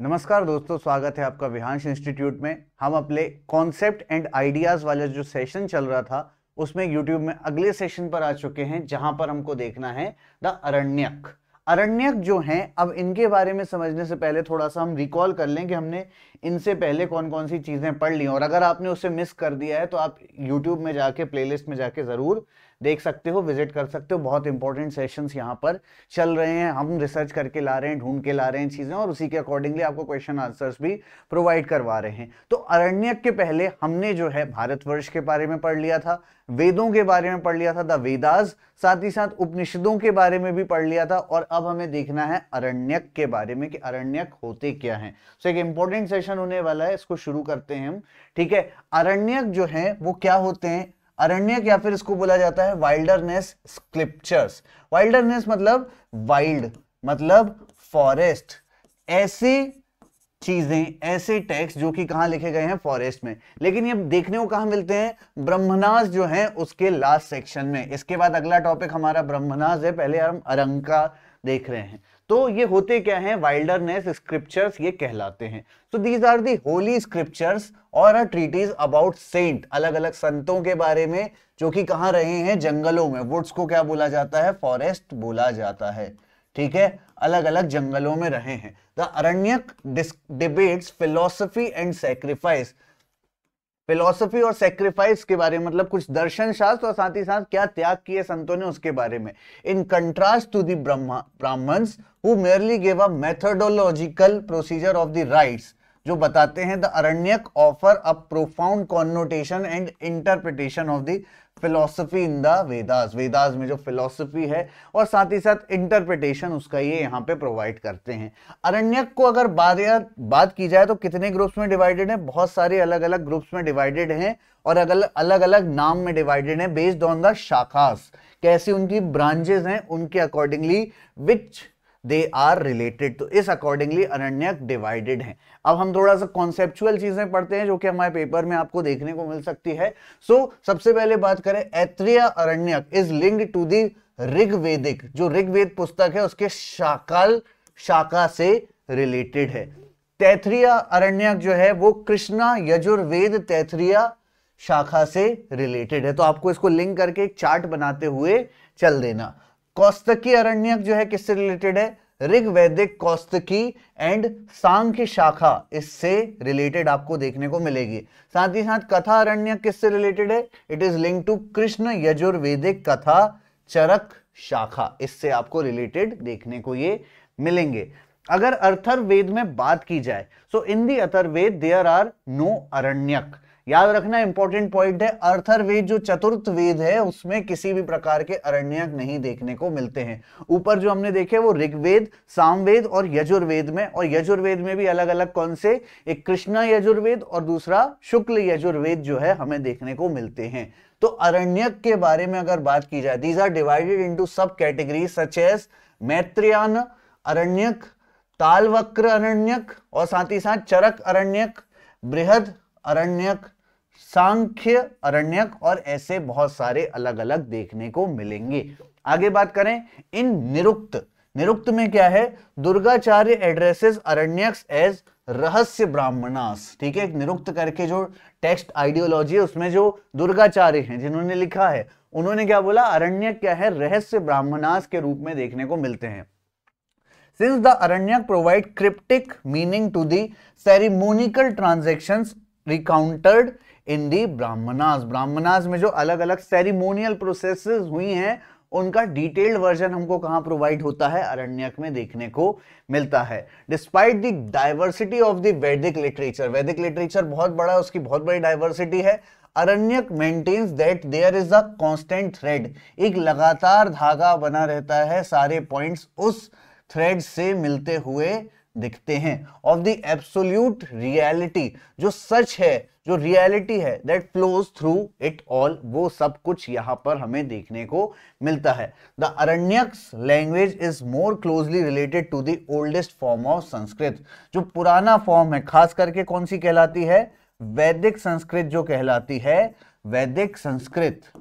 नमस्कार दोस्तों स्वागत है आपका विहांश इंस्टीट्यूट में हम अपने कॉन्सेप्ट एंड आइडियाज़ वाला जो सेशन चल रहा था उसमें यूट्यूब में अगले सेशन पर आ चुके हैं जहां पर हमको देखना है द अरण्यक अरण्यक जो हैं अब इनके बारे में समझने से पहले थोड़ा सा हम रिकॉल कर लें कि हमने इनसे पहले कौन कौन सी चीज़ें पढ़ ली और अगर आपने उसे मिस कर दिया है तो आप यूट्यूब में जाके प्लेलिस्ट में जाके ज़रूर देख सकते हो विजिट कर सकते हो बहुत इंपॉर्टेंट सेशंस यहाँ पर चल रहे हैं हम रिसर्च करके ला रहे हैं ढूंढ के ला रहे हैं चीज़ें और उसी के अकॉर्डिंगली आपको क्वेश्चन आंसर्स भी प्रोवाइड करवा रहे हैं तो अरण्यक के पहले हमने जो है भारतवर्ष के बारे में पढ़ लिया था वेदों के बारे में पढ़ लिया था द वेदास साथ ही साथ उपनिषदों के बारे में भी पढ़ लिया था और अब हमें देखना है अरण्यक के बारे में कि अरण्यक होते क्या हैं सो so, एक इंपॉर्टेंट सेशन होने वाला है इसको शुरू करते हैं हम ठीक है अरण्यक जो है वो क्या होते हैं अरण्य या फिर इसको बोला जाता है वाइल्डरनेस स्क्रिप्चर्स वाइल्डरनेस मतलब वाइल्ड मतलब फॉरेस्ट ऐसी चीजें ऐसे टेक्स्ट जो कि कहां लिखे गए हैं फॉरेस्ट में लेकिन ये देखने को कहा मिलते हैं ब्रह्मनाज जो है उसके लास्ट सेक्शन में इसके बाद अगला टॉपिक हमारा ब्रह्मनाज है पहले हम अरंका देख रहे हैं तो ये होते क्या हैं वाइल्डरनेस स्क्रिप्चर्स ये कहलाते हैं so these are the holy scriptures और अ ट्रीटीज अबाउट सेंट अलग अलग संतों के बारे में जो कि कहाँ रहे हैं जंगलों में वुड्स को क्या बोला जाता है फॉरेस्ट बोला जाता है ठीक है अलग अलग जंगलों में रहे हैं the Aranyaka debates philosophy and sacrifice philosophy और सेक्रीफाइस के बारे में मतलब कुछ दर्शन शास्त्र और साथ ही साथ क्या त्याग किए संतों ने उसके बारे में in contrast to the Brahmana who merely gave a methodological procedure of the rites जो बताते हैं the Aranyaka offer a profound connotation and interpretation of the philosophy in the Vedas Vedas में जो फिलोसफी है और साथ ही साथ इंटरप्रिटेशन उसका ये यहाँ पे प्रोवाइड करते हैं अरण्यक को अगर बात या बात की जाए तो कितने ग्रुप्स में डिवाइडेड है बहुत सारे अलग अलग ग्रुप्स में डिवाइडेड हैं और अलग अलग अलग नाम में डिवाइडेड है बेस्ड ऑन द शाखास कैसे उनकी ब्रांचेज हैं उनके accordingly which they are related तो इस अकॉर्डिंगली अनन्यक डिवाइडेड हैं अब हम थोड़ा सा कॉन्सेप्चुअल चीजें पढ़ते हैं जो कि हमारे पेपर में आपको देखने को मिल सकती है सो so, सबसे पहले बात करें Aitareya Aranyaka is linked to the Rigvedic जो ऋग्वेद पुस्तक है उसके शाकाल शाखा से रिलेटेड है तैथरिया अरण्यक जो है वो कृष्णा यजुर्वेद तैथरिया शाखा से रिलेटेड है तो आपको इसको लिंक करके एक चार्ट बनाते हुए चल देना कौस्तकी अरण्यक जो है किससे रिलेटेड है ऋग्वैदिक कौस्तकी एंड सांग की शाखा इससे रिलेटेड आपको देखने को मिलेगी साथ ही साथ कथा अरण्य किससे रिलेटेड है it is link to Krishna Yajurvedic Katha Charaka शाखा इससे आपको रिलेटेड देखने को ये मिलेंगे अगर अर्थर्वेद में बात की जाए so in the Atharvaveda there are no Aranyaka याद रखना इंपॉर्टेंट पॉइंट है अर्थर वेद जो चतुर्थ वेद है उसमें किसी भी प्रकार के अरण्यक नहीं देखने को मिलते हैं ऊपर जो हमने देखे वो ऋग्वेद सामवेद और यजुर्वेद में और यजुर्वेद में भी अलग अलग कौन से एक कृष्णा यजुर्वेद और दूसरा शुक्ल यजुर्वेद जो है हमें देखने को मिलते हैं तो अरण्यक के बारे में अगर बात की जाए these are divided into subcategory such as Maitrayani Aranyaka Talavakara Aranyaka और साथ ही साथ चरक अरण्यक बृहद अरण्यक सांख्य अरण्यक और ऐसे बहुत सारे अलग अलग देखने को मिलेंगे आगे बात करें इन निरुक्त निरुक्त में क्या है दुर्गाचार्य एड्रेसेस अरण्यक्स एज रहस्य ब्राह्मणास ठीक है निरुक्त करके जो टेक्स्ट आइडियोलॉजी है उसमें जो दुर्गाचार्य हैं जिन्होंने लिखा है उन्होंने क्या बोला अरण्यक क्या है रहस्य ब्राह्मणास के रूप में देखने को मिलते हैं since the Aranyaka provide cryptic meaning to the ceremonial transaction recounted in the Brahmanas Brahmanas में जो अलग अलग सेरिमोनियल प्रोसेस हुई हैं उनका डिटेल्ड वर्जन हमको कहाँ प्रोवाइड होता है अरण्यक में देखने को मिलता है despite the diversity of the Vedic literature वैदिक लिटरेचर बहुत बड़ा है उसकी बहुत बड़ी डाइवर्सिटी है Aranyaka maintains that there is a constant thread एक लगातार धागा बना रहता है सारे पॉइंट्स उस थ्रेड से मिलते हुए दिखते हैं ऑफ द एब्सोल्यूट रियलिटी जो सच है जो रियलिटी है that flows through it all वो सब कुछ यहां पर हमें देखने को मिलता है the Aranyakas language is more closely related to the oldest form of Sanskrit जो पुराना फॉर्म है खास करके कौन सी कहलाती है वैदिक संस्कृत जो कहलाती है वैदिक संस्कृत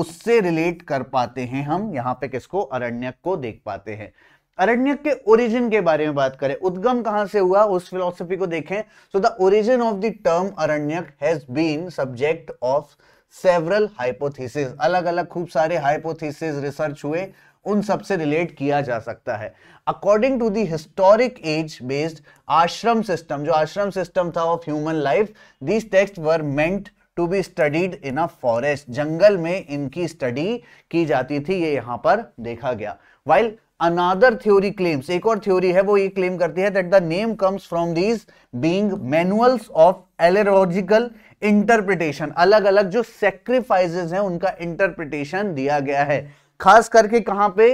उससे रिलेट कर पाते हैं हम यहां पे किसको अरण्यक को देख पाते हैं अरण्य के ओरिजिन के बारे में बात करें उद्गम कहां से हुआ उस फिलोसफी को देखें so the origin of the term Aranyaka has been subject of several hypothesis अलग अलग खूब सारे हाइपोथीसिस रिसर्च हुए उन सब से रिलेट किया जा सकता है according to the historic age based ashram system जो आश्रम सिस्टम था of human life these text were meant to be studied in a forest जंगल में इनकी स्टडी की जाती थी ये यहां पर देखा गया वाइल अनादर थ्योरी क्लेम्स एक और थ्योरी है वो ये क्लेम करती है that the name comes from these being manuals of allegorical interpretation अलग अलग जो सेक्रीफाइजेस हैं उनका इंटरप्रिटेशन दिया गया है खास करके कहां पे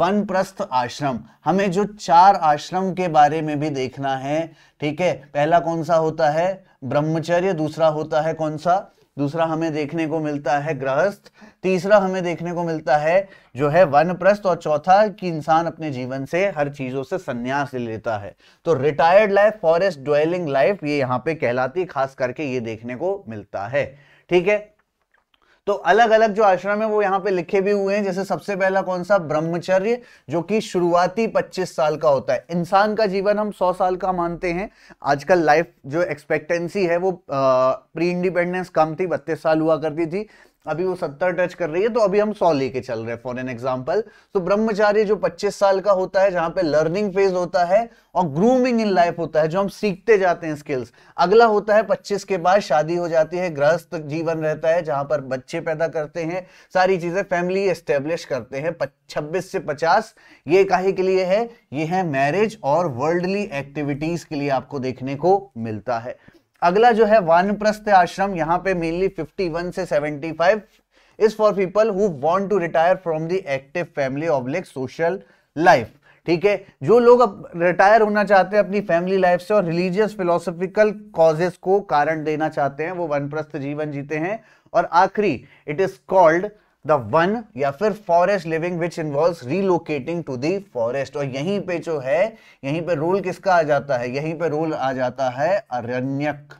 वन प्रस्थ आश्रम हमें जो चार आश्रम के बारे में भी देखना है ठीक है पहला कौन सा होता है ब्रह्मचर्य दूसरा होता है कौन सा दूसरा हमें देखने को मिलता है गृहस्थ तीसरा हमें देखने को मिलता है जो है वनप्रस्थ और चौथा कि इंसान अपने जीवन से हर चीजों से संन्यास ले लेता है तो retired life forest dwelling life ये यहाँ पे कहलाती खास करके ये देखने को मिलता है ठीक है तो अलग अलग जो आश्रम है वो यहाँ पे लिखे भी हुए हैं जैसे सबसे पहला कौन सा ब्रह्मचर्य जो कि शुरुआती 25 साल का होता है इंसान का जीवन हम 100 साल का मानते हैं आजकल लाइफ जो एक्सपेक्टेंसी है वो प्री इंडिपेंडेंस कम थी बत्तीस साल हुआ करती थी अभी वो सत्तर टच कर रही है तो अभी हम सौ लेके चल रहे हैं फॉर एन एग्जाम्पल तो ब्रह्मचार्य जो पच्चीस साल का होता है जहां पे लर्निंग फेज होता है और ग्रूमिंग इन लाइफ होता है जो हम सीखते जाते हैं स्किल्स अगला होता है पच्चीस के बाद शादी हो जाती है गृहस्थ जीवन रहता है जहां पर बच्चे पैदा करते हैं सारी चीजें फैमिली एस्टेब्लिश करते हैं छब्बीस से पचास ये काहे के लिए है ये है मैरिज और वर्ल्डली एक्टिविटीज के लिए आपको देखने को मिलता है अगला जो है वानप्रस्थ आश्रम यहां पे मेनली 51 से 75 is for people who want to retire from the active family oblique social life ठीक है जो लोग अब रिटायर होना चाहते हैं अपनी फैमिली लाइफ से और रिलीजियस फिलोसफिकल कॉजेस को कारण देना चाहते हैं वो वनप्रस्थ जीवन जीते हैं और आखिरी it is called the Vana या फिर forest living which involve relocating to the forest और यहीं पे जो है यहीं पे रूल किसका आ जाता है यहीं पे रूल आ जाता है अरण्यक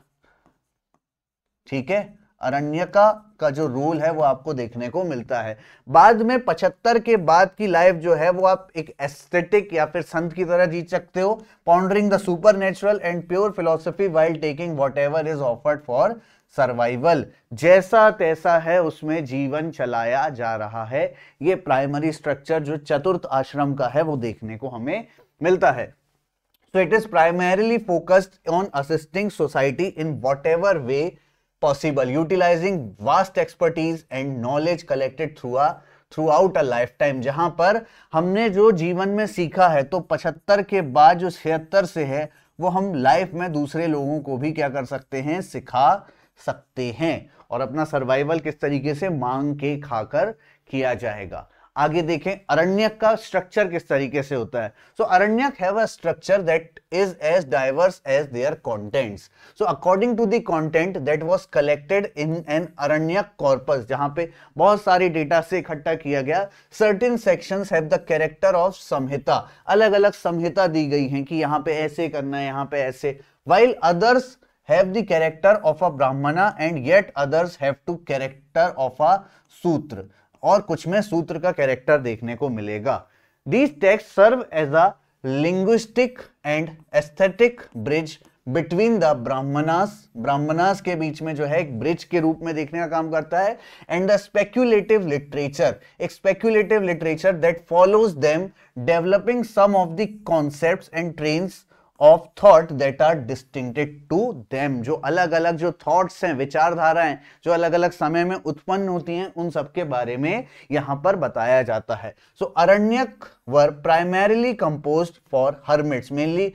ठीक है अरण्यका का जो रूल है वो आपको देखने को मिलता है बाद में 75 के बाद की लाइफ जो है वो आप एक एस्थेटिक या फिर संत की तरह जी सकते हो pondering the supernatural and pure philosophy while taking whatever is offered for survival जैसा तैसा है उसमें जीवन चलाया जा रहा है ये प्राइमरी स्ट्रक्चर जो चतुर्थ आश्रम का है वो देखने को हमें मिलता है it is is focused on assisting society in what way possible utilising vast expertise and knowledge collected through uh throughout a lifetime जहां पर हमने जो जीवन में सीखा है तो पचहत्तर के बाद जो छिहत्तर से है वो हम लाइफ में दूसरे लोगों को भी क्या कर सकते हैं सिखा सकते हैं और अपना सर्वाइवल किस तरीके से मांग के खाकर किया जाएगा आगे देखें अरण्यक का स्ट्रक्चर किस तरीके से होता है so so, Aranyaka have a structure that is as diverse as their contents so according to the content that was collected in an Aranyaka corpus जहां पे बहुत सारी डेटा से इकट्ठा किया गया certain sections have the character of Samhita अलग अलग संहिता दी गई है कि यहाँ पे ऐसे करना है यहाँ पे ऐसे while others have the character of a Brahmana and yet others have to character of a sutra और कुछ में सूत्र का कैरेक्टर देखने को मिलेगा these text serve as a linguistic and aesthetic bridge between the Brahmanas Brahmanas के बीच में जो है एक ब्रिज के रूप में देखने का काम करता है एंड द स्पेक्यूलेटिव लिटरेचर एक speculative literature that follows them developing some of the concepts and trends of thought that are distinctive to them जो अलग अलग जो थॉट्स हैं विचारधाराएं है, जो अलग अलग समय में उत्पन्न होती हैं उन सब के बारे में यहां पर बताया जाता है so so, Aranyaka were primarily compose for hermits mainly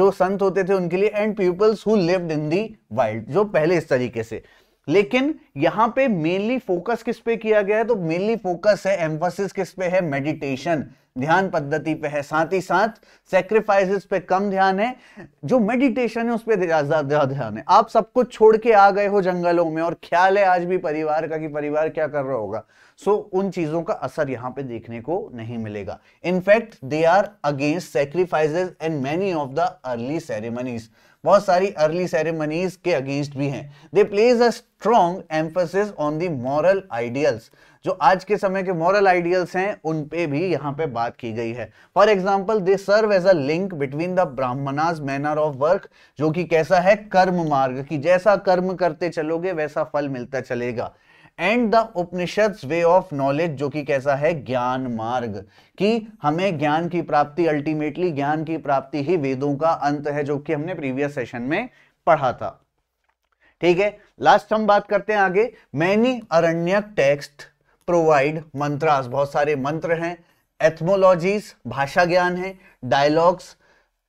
जो संत होते थे उनके लिए and peoples who lived in the wild जो पहले इस तरीके से लेकिन यहां पे मेनली फोकस किस पे किया गया है तो मेनली फोकस है एम्फोसिस किस पे है मेडिटेशन ध्यान पद्धति पे है साथ ही साथ सेक्रीफाइसेस पे कम ध्यान है जो मेडिटेशन है उस पर ज्यादा ध्यान है आप सब कुछ छोड़ के आ गए हो जंगलों में और ख्याल है आज भी परिवार का कि परिवार क्या कर रहा होगा सो so, उन चीजों का असर यहाँ पे देखने को नहीं मिलेगा in fact they are against sacrifices and many of the early ceremonies बहुत सारी अर्ली सेरेमनीज के अगेंस्ट भी हैं they place a strong emphasis on the moral ideals जो आज के समय के मॉरल आइडियल्स हैं उन पे भी यहाँ पे बात की गई है for example they serve as a link between the Brahmanas manner of work जो कि कैसा है कर्म मार्ग की जैसा कर्म करते चलोगे वैसा फल मिलता चलेगा and the Upanishad way of knowledge जो कि कैसा है ज्ञान मार्ग कि हमें ज्ञान की प्राप्ति अल्टीमेटली ज्ञान की प्राप्ति ही वेदों का अंत है जो कि हमने प्रीवियस सेशन में पढ़ा था ठीक है लास्ट हम बात करते हैं आगे many Aranya text provide mantras बहुत सारे मंत्र हैं एथमोलॉजीज भाषा ज्ञान है dialogues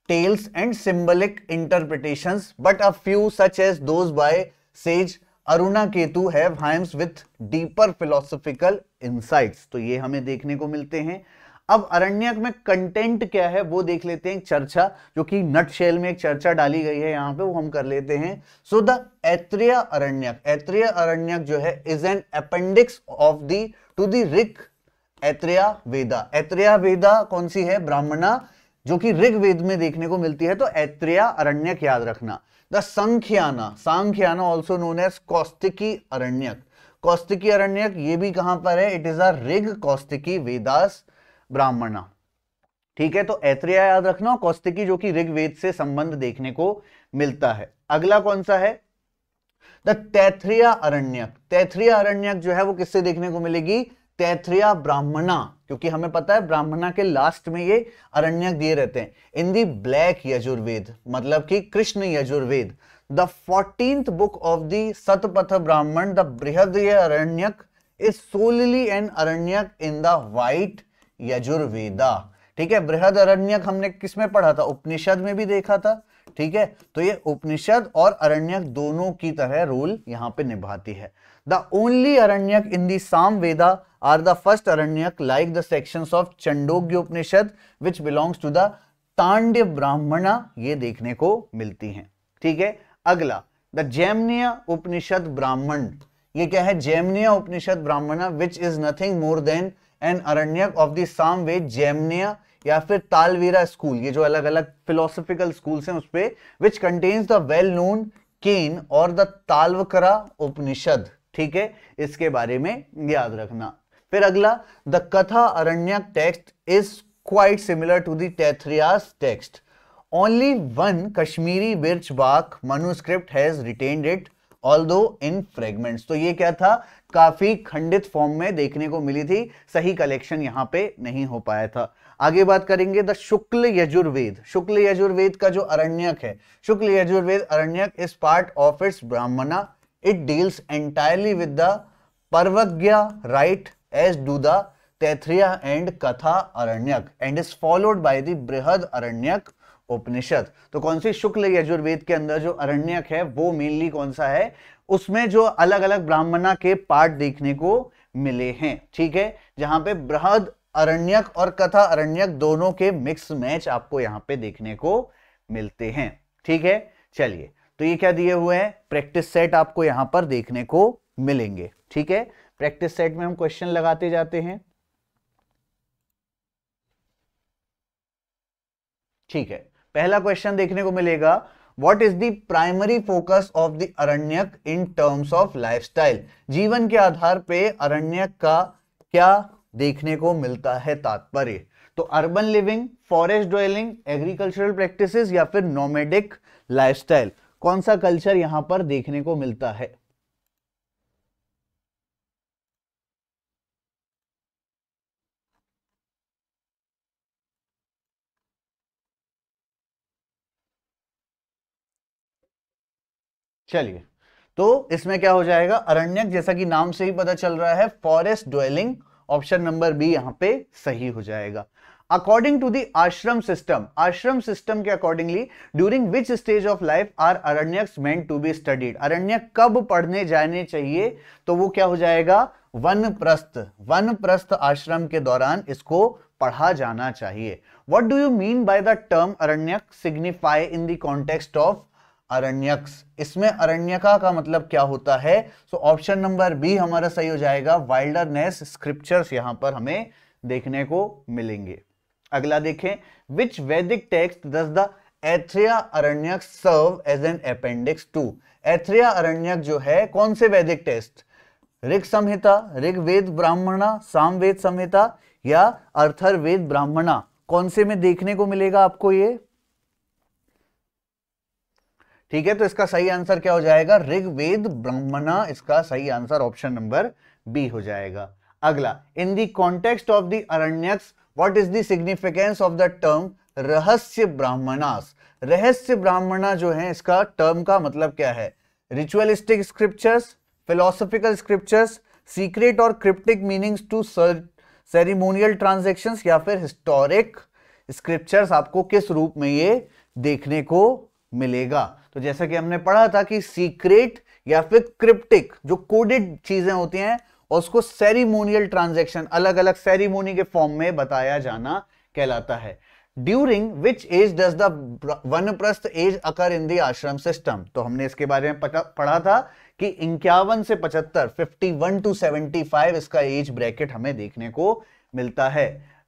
tales and symbolic interpretation but a few such as those Aruna Ketu have hymns with deeper philosophical insights तो ये हमें देखने को मिलते हैं अब अरण्यक में कंटेंट क्या है वो देख लेते हैं चर्चा जो कि नट शेल में एक चर्चा डाली गई है यहाँ पे वो हम कर लेते हैं सो द एत्रिया अरण्यक एत्रिया अरण्यक जो है is an appendix of the to the Rig Aitareya Veda Aitareya Veda कौन सी है ब्राह्मणा जो कि ऋग वेद में देखने को मिलती है तो एत्रिया अरण्यक याद रखना the Sankhayana Sankhayana also known as Kaushitaki Aranyaka Kaushitaki Aranyaka ये भी कहां पर है it is a Rig Kaushitaki Vedas Brahmana ठीक है तो ऐत्रेया याद रखना कौस्तिकी जो कि ऋग्वेद से संबंध देखने को मिलता है अगला कौन सा है द तैथ्रिया अरण्यक तैथ्रिया अरण्यक जो है वो किससे देखने को मिलेगी तैथ्रिया ब्राह्मणा क्योंकि हमें पता है ब्राह्मणा के लास्ट में ये अरण्यक दिए रहते हैं इन दी ब्लैक यजुर्वेद मतलब कि Krishna Yajurveda the fourteenth book of the Shatapatha Brahmana the Brihad Aranyaka is solely an Aranyaka in the white Yajurveda ठीक है बृहद अरण्यक हमने किसमें पढ़ा था उपनिषद में भी देखा था ठीक है तो ये उपनिषद और अरण्यक दोनों की तरह रोल यहां पे निभाती है the only अरण्यक in the Sama Veda are the first Aranyaka like the section of Chandogya Upanishad which belongs to the Tandya Brahmana ये देखने को मिलती हैं ठीक है अगला द जैमनिया उपनिषद ब्राह्मण ये क्या है Jaiminiya Upanishad Brahmana which is nothing more than and Aranyaka of the way Jaiminiya या फिर तालवीरा स्कूल ये जो अलग अलग फिलोसफिकल स्कूल्स हैं उस पर which contains the well known Kena और द तालवकरा उपनिषद ठीक है इसके बारे में याद रखना फिर अगला the Katha Aranyaka text is quite similar to Taittiriya's text only one Kashmiri birch bark manuscript has retained it all though in fragments तो ये क्या था काफी खंडित फॉर्म में देखने को मिली थी सही कलेक्शन यहाँ पे नहीं हो पाया था आगे बात करेंगे द शुक्ल यजुर्वेद शुक्ल यजुर्वेद का जो अरण्यक है Shukla Yajurveda Aranyaka is part of its Brahmana it deals entirely with the Pravargya rite as do the Taittiriya and Katha Aranyaka and is followed by the Brihad Aranyaka उपनिषद तो कौन सी शुक्ल यजुर्वेद के अंदर जो अरण्यक है वो मेनली कौन सा है उसमें जो अलग अलग ब्राह्मणा के पाठ देखने को मिले हैं ठीक है जहां पे बृहद अरण्यक और कथा अरण्यक दोनों के मिक्स मैच आपको यहां पे देखने को मिलते हैं ठीक है चलिए तो ये क्या दिए हुए हैं प्रैक्टिस सेट आपको यहां पर देखने को मिलेंगे ठीक है प्रैक्टिस सेट में हम क्वेश्चन लगाते जाते हैं ठीक है पहला क्वेश्चन देखने को मिलेगा what is the primary focus of the Aranyaka in terms of style जीवन के आधार पे अरण्यक का क्या देखने को मिलता है तात्पर्य तो urban living forest dwelling agricultural practices या फिर नोमेडिक लाइफस्टाइल कौन सा कल्चर यहां पर देखने को मिलता है चलिए तो इसमें क्या हो जाएगा अरण्यक जैसा कि नाम से ही पता चल रहा है forest dwelling option number B यहां पे सही हो जाएगा according to the ashram system ashram system के accordingly during which stage of life are Aranyakas meant to be studied Aranyaka कब पढ़ने जाने चाहिए तो वो क्या हो जाएगा वन प्रस्थ वन प्रस्थ आश्रम के दौरान इसको पढ़ा जाना चाहिए what do you mean by the term Aranyaka signify in the context of Aranyakas इसमें अरण्यका का मतलब क्या होता है सो ऑप्शन नंबर बी हमारा सही हो जाएगा वाइल्डरनेस स्क्रिप्चर्स यहां पर हमें देखने को मिलेंगे अगला देखें विच Vedic text does the Aitareya Aranyaka serve as an appendix to Aitareya Aranyaka जो है कौन से वैदिक टेक्स्ट ऋग संहिता ऋग्वेद ब्राह्मणा सामवेद संहिता या अर्थर्वेद ब्राह्मणा कौन से में देखने को मिलेगा आपको ये ठीक है तो इसका सही आंसर क्या हो जाएगा ऋग्वेद ब्रह्मणा इसका सही आंसर ऑप्शन नंबर बी हो जाएगा अगला in the context of the Aranyakas what is the significance of the term rahasya Brahmanas रहस्य ब्राह्मणा जो है इसका टर्म का मतलब क्या है ritualistic scriptures philosophical scriptures secret और cryptic meanings to ceremonial transaction या फिर हिस्टोरिक स्क्रिप्चर्स आपको किस रूप में ये देखने को मिलेगा तो जैसा कि हमने पढ़ा था कि सीक्रेट या फिर क्रिप्टिक जो कोडेड चीजें होती हैं उसको सेरिमोनियल ट्रांजेक्शन अलग अलग सेरिमोनी के फॉर्म में बताया जाना कहलाता है during which age does the Prastha age occur in the ashram system तो हमने इसके बारे में पढ़ा था कि इक्यावन से पचहत्तर fifty one two seventy five इसका एज ब्रैकेट हमें देखने को मिलता है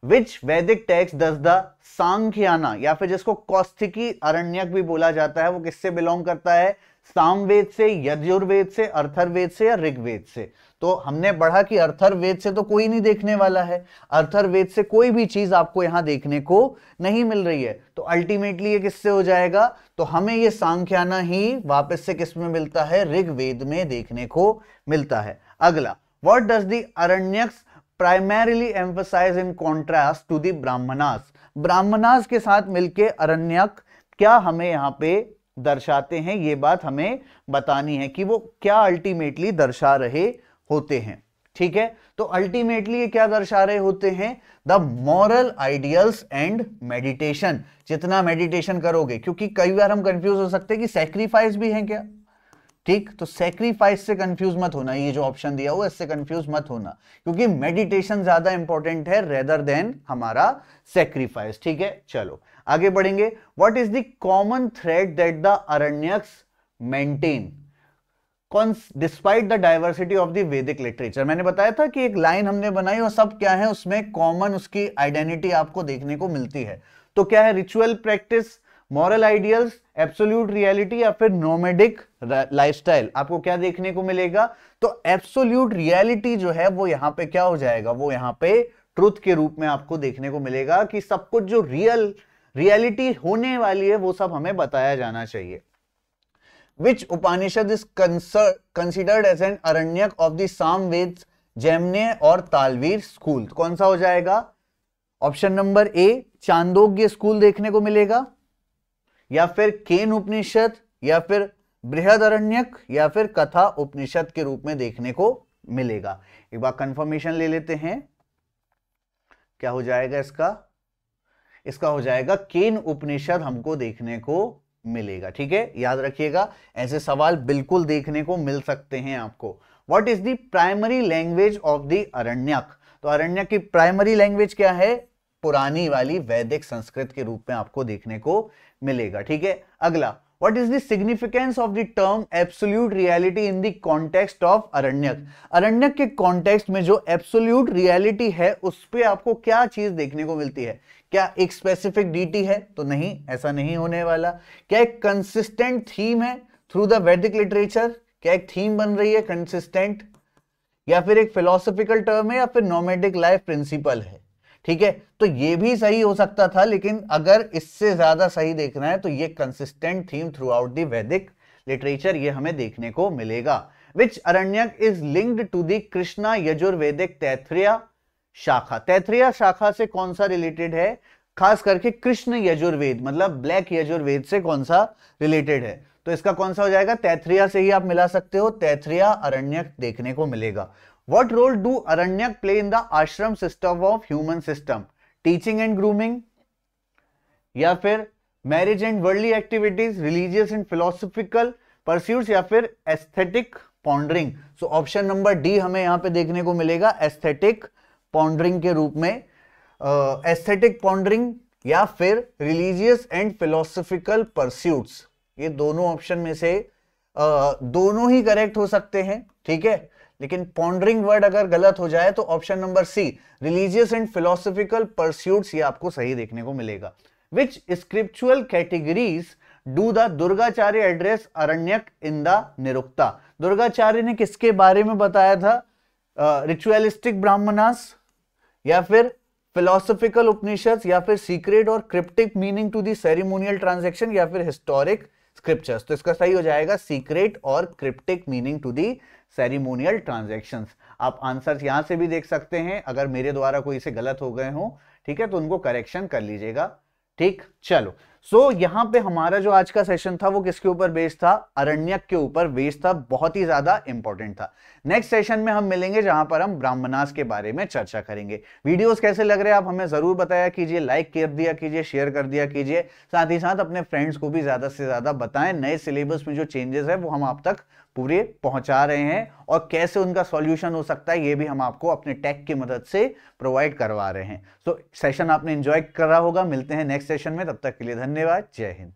विच वैदिक टेक्स्ट दस द सांख्याना या फिर जिसको कौस्तिकी अरण्यक भी बोला जाता है वो किससे बिलोंग करता है सामवेद से यजुर्वेद से अर्थर्वेद से या ऋग्वेद से तो हमने पढ़ा कि अर्थर्वेद से तो कोई नहीं देखने वाला है अर्थर्वेद से कोई भी चीज आपको यहां देखने को नहीं मिल रही है तो अल्टीमेटली ये किससे हो जाएगा तो हमें ये सांख्याना ही वापस से किस में मिलता है ऋग्वेद में देखने को मिलता है अगला what does the Aranyakas primarily emphasize in contrast to the brahmanas brahmanas के साथ मिलके अरण्यक क्या हमें यहाँ पे दर्शाते हैं ये बात हमें बतानी है कि वो क्या अल्टीमेटली दर्शा रहे होते हैं ठीक है तो अल्टीमेटली ये क्या दर्शा रहे होते हैं the moral ideals and meditation जितना मेडिटेशन करोगे क्योंकि कई बार हम कंफ्यूज हो सकते हैं कि सेक्रीफाइस भी है क्या ठीक तो सेक्रीफाइस से कंफ्यूज मत होना ये जो ऑप्शन दिया हुआ इससे कंफ्यूज मत होना क्योंकि मेडिटेशन ज्यादा इंपॉर्टेंट है रेदर देन हमारा सेक्रीफाइस ठीक है चलो आगे बढ़ेंगे what is the common thread that the Aranyakas maintain despite the diversity of the Vedic literature मैंने बताया था कि एक लाइन हमने बनाई और सब क्या है उसमें कॉमन उसकी आइडेंटिटी आपको देखने को मिलती है तो क्या है ritual practice moral ideals absolute reality या फिर नोमेडिक लाइफस्टाइल आपको क्या देखने को मिलेगा तो एब्सोल्यूट रियलिटी जो है वो यहाँ पे क्या हो जाएगा वो यहाँ पे ट्रुथ के रूप में आपको देखने को मिलेगा कि सब कुछ जो रियल रियलिटी होने वाली है वो सब हमें बताया जाना चाहिए which Upanishad is considered as an Aranyaka of Sama Veda जैमने और तालवीर स्कूल कौन सा हो जाएगा option number A Chandogya school देखने को मिलेगा या फिर केन उपनिषद या फिर बृहदरण्यक या फिर कथा उपनिषद के रूप में देखने को मिलेगा एक बार कंफर्मेशन ले लेते हैं क्या हो जाएगा इसका इसका हो जाएगा केन उपनिषद हमको देखने को मिलेगा ठीक है याद रखिएगा ऐसे सवाल बिल्कुल देखने को मिल सकते हैं आपको what is the primary language of the Aranyaka तो अरण्यक की प्राइमरी लैंग्वेज क्या है पुरानी वाली वैदिक संस्कृत के रूप में आपको देखने को मिलेगा ठीक है अगला what is significance of the term absolute reality in the of Aranyaka Aranyaka के कॉन्टेक्स्ट में जो एब्सोल्यूट रियलिटी है उस पर आपको क्या चीज देखने को मिलती है क्या एक स्पेसिफिक डीटी है तो नहीं ऐसा नहीं होने वाला क्या एक कंसिस्टेंट थीम है थ्रू द वैदिक लिटरेचर क्या एक थीम बन रही है कंसिस्टेंट या फिर एक फिलोसफिकल टर्म है या फिर नोमेटिक लाइफ प्रिंसिपल है ठीक है तो ये भी सही हो सकता था लेकिन अगर इससे ज्यादा सही देखना है तो ये consistent theme throughout the Vedic literature ये हमें देखने को मिलेगा which Aranyaka is linked to the Krishna Yajurvedic Taittiriya shakha Taittiriya शाखा से कौन सा रिलेटेड है खास करके कृष्ण यजुर्वेद मतलब ब्लैक यजुर्वेद से कौन सा रिलेटेड है तो इसका कौन सा हो जाएगा तैथ्रिया से ही आप मिला सकते हो तैथ्रिया अरण्यक देखने को मिलेगा what role do Aranyaka play in the ashram system of human system teaching and grooming या फिर marriage and worldly activities religious and philosophical pursuit या फिर aesthetic pondering so option number D हमें यहां पे देखने को मिलेगा एस्थेटिक पॉन्डरिंग के रूप में एस्थेटिक uh, पॉन्डरिंग या फिर रिलीजियस एंड फिलोसफिकल परस्यूट्स ये दोनों ऑप्शन में से uh, दोनों ही करेक्ट हो सकते हैं ठीक है लेकिन पॉन्डरिंग वर्ड अगर गलत हो जाए तो option number C religious and philosophical pursuit ये आपको सही देखने को मिलेगा which scriptural categories do the Durgacharya address Aranyaka in the Nirukta Durgacharya ने किसके बारे में बताया था रिचुअलिस्टिक uh, ब्राह्मणास या फिर फिलोसफिकल उपनिषद या फिर सीक्रेट और cryptic meaning to the ceremonial transaction या फिर हिस्टोरिक स्क्रिप्चर्स तो इसका सही हो जाएगा सीक्रेट और cryptic meaning to the ceremonial transaction आप आंसर यहां से भी देख सकते हैं अगर मेरे द्वारा कोई से गलत हो गए हो ठीक है तो उनको करेक्शन कर लीजिएगा ठीक चलो सो so, यहां पे हमारा जो आज का सेशन था वो किसके ऊपर बेस्ड था अरण्यक के ऊपर बेस्ड था बहुत ही ज्यादा इंपॉर्टेंट था नेक्स्ट सेशन में हम मिलेंगे जहां पर हम ब्राह्मणास के बारे में चर्चा करेंगे वीडियोस कैसे लग रहे हैं आप हमें जरूर बताया कीजिए लाइक कर दिया कीजिए शेयर कर दिया कीजिए साथ ही साथ अपने फ्रेंड्स को भी ज्यादा से ज्यादा बताएं नए सिलेबस में जो चेंजेस है वो हम आप तक पूरे पहुंचा रहे हैं और कैसे उनका सॉल्यूशन हो सकता है ये भी हम आपको अपने टेक की मदद से प्रोवाइड करवा रहे हैं तो सेशन आपने एंजॉय करा होगा मिलते हैं नेक्स्ट सेशन में तब तक के लिए धन्यवाद जय हिंद